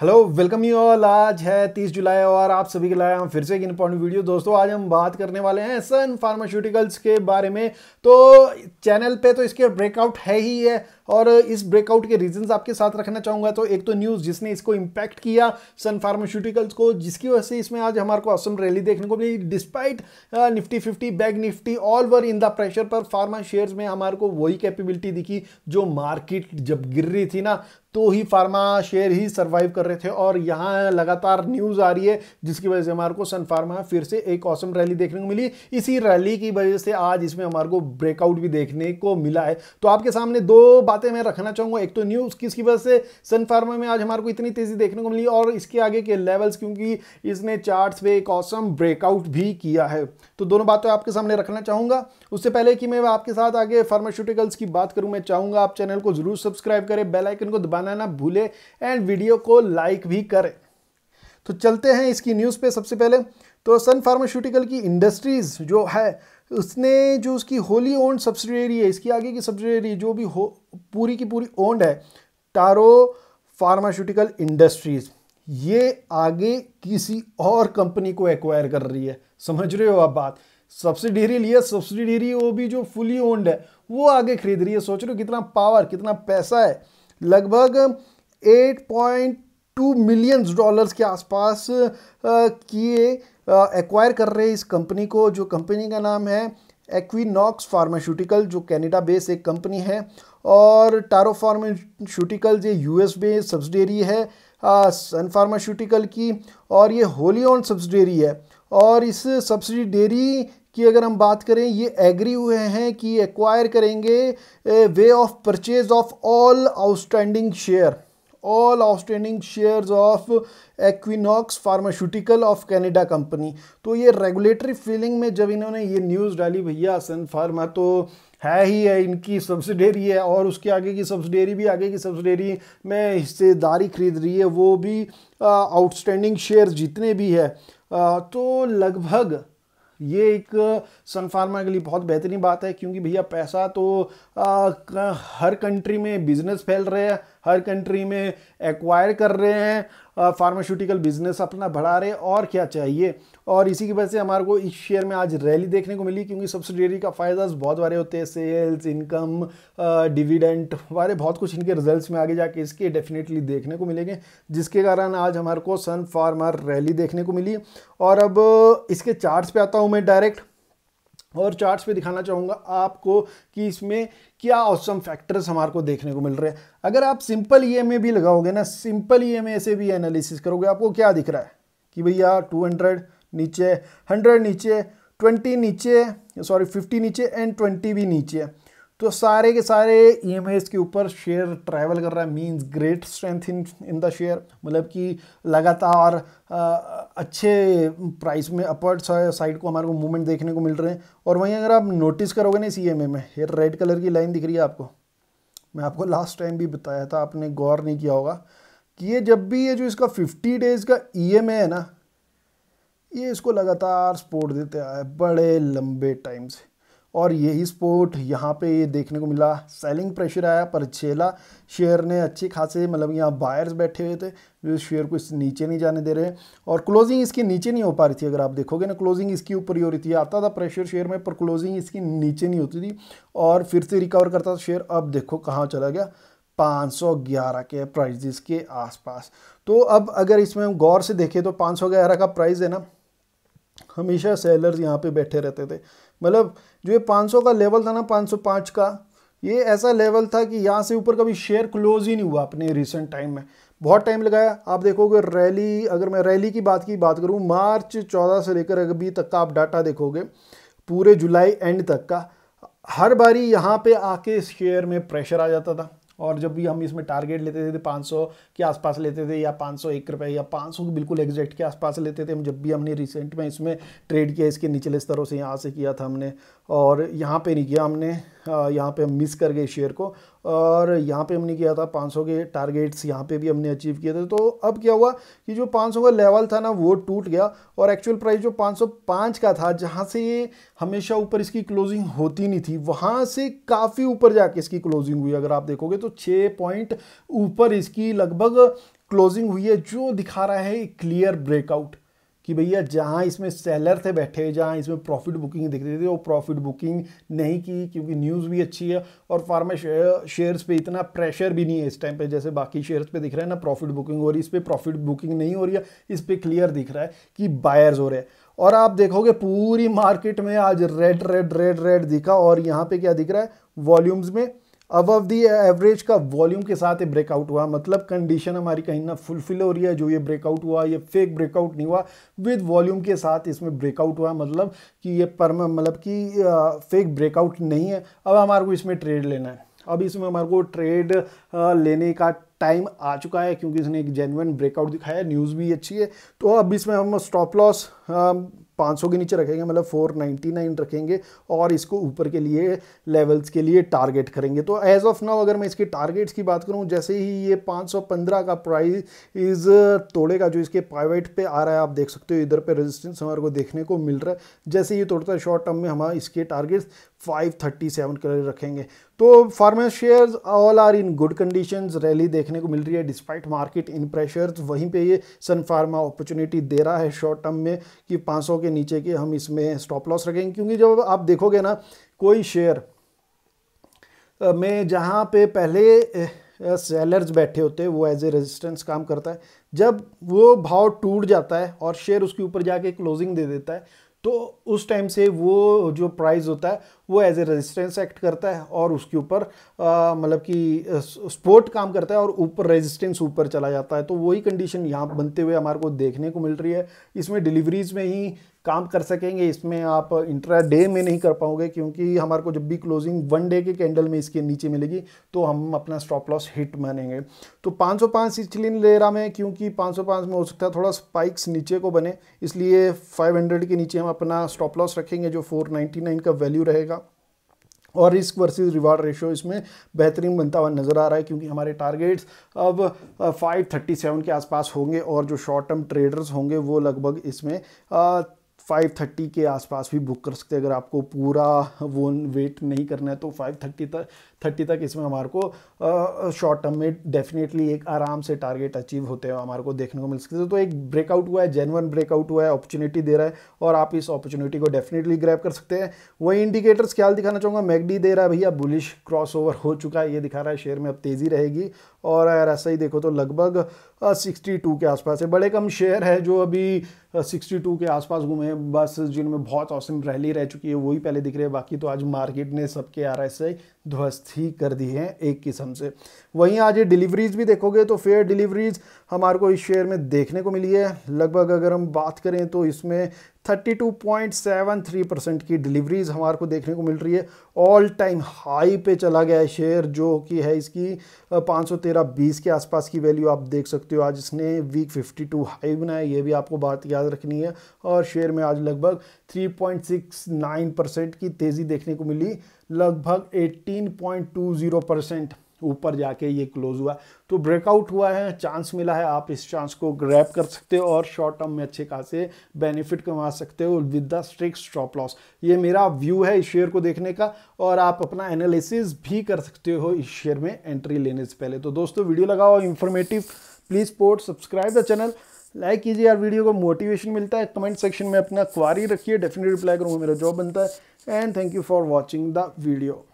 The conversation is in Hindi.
हेलो वेलकम यू ऑल आज है 30 जुलाई और आप सभी के लाए हम फिर से एक इंपॉर्टेंट वीडियो दोस्तों आज हम बात करने वाले हैं सन फार्मास्यूटिकल्स के बारे में तो चैनल पे तो इसके ब्रेकआउट है ही है और इस ब्रेकआउट के रीजंस आपके साथ रखना चाहूँगा तो एक तो न्यूज़ जिसने इसको इम्पैक्ट किया सन फार्मास्यूटिकल्स को जिसकी वजह से इसमें आज हमारे को असम रैली देखने को मिली despite Nifty fifty bag Nifty all over in the pressure पर फार्मा शेयर्स में हमारे को वही कैपेबिलिटी दिखी जो मार्केट जब गिर रही थी ना तो ही फार्मा शेयर ही सर्वाइव कर रहे थे और यहाँ लगातार न्यूज़ आ रही है जिसकी वजह से हमारे को सन फार्मा फिर से एक औसम रैली देखने को मिली इसी रैली की वजह से आज इसमें हमारे को ब्रेकआउट भी देखने को मिला है तो आपके सामने दो बातें मैं रखना चाहूँगा एक तो न्यूज़ किसकी वजह से सन फार्मा में आज हमारे को इतनी तेज़ी देखने को मिली और इसके आगे के लेवल्स क्योंकि इसने चार्ट्स पे एक औसम ब्रेकआउट भी किया है तो दोनों बातें आपके सामने रखना चाहूँगा उससे पहले कि मैं आपके साथ आगे फार्मास्यूटिकल्स की बात करूँ मैं चाहूँगा आप चैनल को जरूर सब्सक्राइब करें बेलाइकन को दबा बताना ना भूले एंड वीडियो को लाइक भी करें तो चलते हैं इसकी न्यूज़ पे सबसे पहले तो सन फार्मास्यूटिकल की इंडस्ट्रीज़ जो है उसने जो उसकी होली ओन्ड सब्सिडरी है इसकी आगे की सब्सिडरी जो भी हो पूरी की पूरी ओन्ड है टारो फार्मास्यूटिकल इंडस्ट्रीज़ ये आगे किसी और कंपनी को एक्वायर कर रही है समझ रहे हो आप बात सब्सिडरी लिया सब्सिडरी वो भी जो फुली ओन्ड है वो आगे खरीद रही है सोच रहे हो कितना पावर कितना पैसा है लगभग 8.2 मिलियंस डॉलर्स के आसपास किए एक्वायर कर रहे इस कंपनी को जो कंपनी का नाम है एक्विनॉक्स फार्मास्यूटिकल जो कैनेडा बेस एक कंपनी है और टारो फार्मास्यूटिकल जो यूएस बे सब्सिडरी है सन फार्मास्यूटिकल की और ये होली ऑन सब्सिडरी है और इस सब्सिडरी की अगर हम बात करें ये एग्री हुए हैं कि एक्वायर करेंगे way of purchase of all outstanding share all outstanding shares of Equinox pharmaceutical of Canada company तो ये रेगुलेटरी फीलिंग में जब इन्होंने ये न्यूज़ डाली भैया सन फार्मा तो है ही है इनकी सब्सिडेरी है और उसके आगे की सब्सिडेरी भी आगे की सब्सिडेरी में हिस्सेदारी खरीद रही है वो भी आउटस्टैंडिंग शेयर जितने भी है आ, तो लगभग ये एक सनफार्मा के लिए बहुत बेहतरीन बात है क्योंकि भैया पैसा तो आ, हर कंट्री में बिजनेस फैल रहे हैं हर कंट्री में एक्वायर कर रहे हैं फार्मास्यूटिकल बिजनेस अपना बढ़ा रहे और क्या चाहिए और इसी की वजह से हमारे को इस शेयर में आज रैली देखने को मिली क्योंकि सब्सिडियरी का फ़ायदा बहुत बारे होते हैं सेल्स इनकम डिविडेंट बारे बहुत कुछ इनके रिजल्ट्स में आगे जाके इसके डेफिनेटली देखने को मिलेंगे जिसके कारण आज हमारे को सन फार्मर रैली देखने को मिली और अब इसके चार्ट पे आता हूँ मैं डायरेक्ट और चार्ट्स पे दिखाना चाहूँगा आपको कि इसमें क्या औसम फैक्टर्स हमारे को देखने को मिल रहे हैं अगर आप सिंपल ई में भी लगाओगे ना सिंपल ई में से भी एनालिसिस करोगे आपको क्या दिख रहा है कि भैया टू हंड्रेड नीचे हंड्रेड नीचे ट्वेंटी नीचे सॉरी फिफ्टी नीचे एंड ट्वेंटी भी नीचे तो सारे के सारे ई e के ऊपर शेयर ट्रैवल कर रहा है means great strength in in the share मतलब कि लगातार अच्छे प्राइस में अपर्ड साइड को हमारे को मूवमेंट देखने को मिल रहे हैं और वहीं अगर आप नोटिस करोगे ना सी एम ए में ये रेड कलर की लाइन दिख रही है आपको मैं आपको लास्ट टाइम भी बताया था आपने गौर नहीं किया होगा कि ये जब भी ये जो इसका फिफ्टी डेज़ का ई एम ए है ना ये इसको लगातार सपोर्ट देते आया बड़े लंबे टाइम से और यही स्पोर्ट यहाँ पे ये देखने को मिला सेलिंग प्रेशर आया पर छेला शेयर ने अच्छे खासे मतलब यहाँ बायर्स बैठे हुए थे जो शेयर को इस नीचे नहीं जाने दे रहे और क्लोजिंग इसके नीचे नहीं हो पा रही थी अगर आप देखोगे ना क्लोजिंग इसकी ऊपर ही हो रही थी आता था प्रेशर शेयर में पर क्लोजिंग इसकी नीचे नहीं होती थी और फिर से रिकवर करता था शेयर अब देखो कहाँ चला गया 511 के प्राइजेस के आसपास तो अब अगर इसमें हम गौर से देखें तो 511 का प्राइस है ना हमेशा सेलर्स यहाँ पे बैठे रहते थे मतलब जो ये 500 का लेवल था ना 505 का ये ऐसा लेवल था कि यहाँ से ऊपर कभी शेयर क्लोज ही नहीं हुआ अपने रिसेंट टाइम में बहुत टाइम लगाया आप देखोगे रैली अगर मैं रैली की बात की बात करूँ मार्च चौदह से लेकर अभी तक का आप डाटा देखोगे पूरे जुलाई एंड तक का हर बारी यहाँ पे आके शेयर में प्रेशर आ जाता था और जब भी हम इसमें टारगेट लेते थे तो पाँच सौ के आसपास लेते थे या पाँच सौ एक रुपये या पाँच सौ बिल्कुल एग्जैक्ट के आसपास लेते थे हम जब भी हमने रिसेंट में इसमें ट्रेड किया इसके निचले स्तरों से यहाँ से किया था हमने और यहाँ पे नहीं किया हमने यहाँ पे हम मिस कर गए शेयर को और यहाँ पे हमने किया था 500 के टारगेट्स यहाँ पे भी हमने अचीव किए थे तो अब क्या हुआ कि जो 500 का लेवल था ना वो टूट गया और एक्चुअल प्राइस जो 505 का था जहाँ से ये हमेशा ऊपर इसकी क्लोजिंग होती नहीं थी वहाँ से काफ़ी ऊपर जाके इसकी क्लोजिंग हुई अगर आप देखोगे तो छः पॉइंट ऊपर इसकी लगभग क्लोजिंग हुई है जो दिखा रहा है क्लियर ब्रेकआउट कि भैया जहाँ इसमें सेलर थे बैठे जहाँ इसमें प्रॉफिट बुकिंग दिख रही थी वो प्रॉफिट बुकिंग नहीं की क्योंकि न्यूज़ भी अच्छी है और फार्मा शेयर्स पे इतना प्रेशर भी नहीं है इस टाइम पे जैसे बाकी शेयर्स पे दिख रहा है ना प्रॉफिट बुकिंग हो रही है इस पर प्रॉफिट बुकिंग नहीं हो रही है इस पर क्लियर दिख रहा है कि बायर्स हो रहे हैं और आप देखोगे पूरी मार्केट में आज रेड रेड रेड रेड दिखा और यहाँ पर क्या दिख रहा है वॉल्यूम्स में अबव दी एवरेज का वॉल्यूम के साथ ये ब्रेकआउट हुआ मतलब कंडीशन हमारी कहीं ना फुलफिल हो रही है जो ये ब्रेकआउट हुआ ये फेक ब्रेकआउट नहीं हुआ विद वॉल्यूम के साथ इसमें ब्रेकआउट हुआ मतलब कि ये पर मतलब कि फेक ब्रेकआउट नहीं है अब हमारे को इसमें ट्रेड लेना है अब इसमें हमारे को ट्रेड लेने का टाइम आ चुका है क्योंकि इसने एक जेनवन ब्रेकआउट दिखाया न्यूज़ भी अच्छी है तो अब इसमें हम स्टॉप लॉस 500 के नीचे रखेंगे मतलब 499 रखेंगे और इसको ऊपर के लिए लेवल्स के लिए टारगेट करेंगे तो एज ऑफ नाउ अगर मैं इसके टारगेट्स की बात करूँ जैसे ही ये 515 का प्राइस इज तोड़ेगा जो इसके प्राइवेट पे आ रहा है आप देख सकते हो इधर पे रेजिस्टेंस हमारे को देखने को मिल रहा है जैसे ये तोड़ता है शॉर्ट टर्म में हमारा इसके टारगेट्स 537 कर रखेंगे तो pharma shares all are in good condition rally देखने को मिल रही है डिस्पाइट मार्केट इन प्रेशर्स वहीं पे ये सन फार्मा अपॉर्चुनिटी दे रहा है शॉर्ट टर्म में कि 500 के नीचे के हम इसमें स्टॉप लॉस रखेंगे क्योंकि जब आप देखोगे ना कोई शेयर में जहाँ पे पहले सेलर्स बैठे होते हैं वो एज ए रेजिस्टेंस काम करता है जब वो भाव टूट जाता है और शेयर उसके ऊपर जाके क्लोजिंग दे देता है तो उस टाइम से वो जो प्राइस होता है वो एज ए रेजिस्टेंस एक्ट करता है और उसके ऊपर मतलब कि स्पोर्ट काम करता है और ऊपर रेजिस्टेंस ऊपर चला जाता है तो वही कंडीशन यहाँ बनते हुए हमारे को देखने को मिल रही है इसमें डिलीवरीज में ही काम कर सकेंगे इसमें आप इंट्रा डे में नहीं कर पाओगे क्योंकि हमारे को जब भी क्लोजिंग वन डे के कैंडल में इसके नीचे मिलेगी तो हम अपना स्टॉप लॉस हिट मानेंगे तो 505 इसलिए ले रहा मैं क्योंकि 505 में हो सकता है थोड़ा स्पाइक्स नीचे को बने इसलिए 500 के नीचे हम अपना स्टॉप लॉस रखेंगे जो 499 का वैल्यू रहेगा और रिस्क वर्सेस रिवार्ड रेशियो इसमें बेहतरीन बनता हुआ नज़र आ रहा है क्योंकि हमारे टारगेट्स अब 537 के आसपास होंगे और जो शॉर्ट टर्म ट्रेडर्स होंगे वो लगभग इसमें फाइव थर्टी के आसपास भी बुक कर सकते हैं अगर आपको पूरा वो वेट नहीं करना है तो फाइव थर्टी तक थर्टी तक इसमें हमारे को शॉर्ट टर्म में डेफिनेटली एक आराम से टारगेट अचीव होते हैं हमारे को देखने को मिल सकते हैं तो एक ब्रेकआउट हुआ है जेनवन ब्रेकआउट हुआ है अपॉर्चुनिटी दे रहा है और आप इस अपॉर्चुनिटी को डेफिनेटली ग्रैप कर सकते हैं वही इंडिकेटर्स क्या दिखाना चाहूँगा मैगडी दे रहा है भैया बुलिश क्रॉस हो चुका है ये दिखा रहा है शेयर में अब तेज़ी रहेगी और अगर ऐसा ही देखो तो लगभग 62 के आसपास है बड़े कम शेयर है जो अभी 62 के आसपास घूमे हैं बस जिनमें बहुत औसम रैली रह चुकी है वही पहले दिख रहे हैं बाकी तो आज मार्केट ने सबके आर एस आई ध्वस्त ही कर दी है एक किस्म से वहीं आज डिलीवरीज भी देखोगे तो फेयर डिलीवरीज हमारे को इस शेयर में देखने को मिली है लगभग अगर हम बात करें तो इसमें 32.73 परसेंट की डिलीवरीज हमारे को देखने को मिल रही है ऑल टाइम हाई पे चला गया है शेयर जो कि है इसकी 513.20 बीस के आसपास की वैल्यू आप देख सकते हो आज इसने वीक 52 हाई बनाया ये भी आपको बात याद रखनी है और शेयर में आज लगभग 3.69 परसेंट की तेज़ी देखने को मिली लगभग 18.20 परसेंट ऊपर जाके ये क्लोज हुआ तो ब्रेकआउट हुआ है चांस मिला है आप इस चांस को ग्रैप कर सकते हो और शॉर्ट टर्म में अच्छे खासे बेनिफिट कमा सकते हो with the strict stop loss ये मेरा व्यू है इस शेयर को देखने का और आप अपना एनालिसिस भी कर सकते हो इस शेयर में एंट्री लेने से पहले तो दोस्तों वीडियो लगाओ इन्फॉर्मेटिव प्लीज़ पोर्ट सब्सक्राइब द चैनल लाइक कीजिए यार वीडियो को मोटिवेशन मिलता है कमेंट सेक्शन में अपना क्वारी रखिए डेफिनेट रिप्लाई करूँगा मेरा जॉब बनता है and thank you for watching the video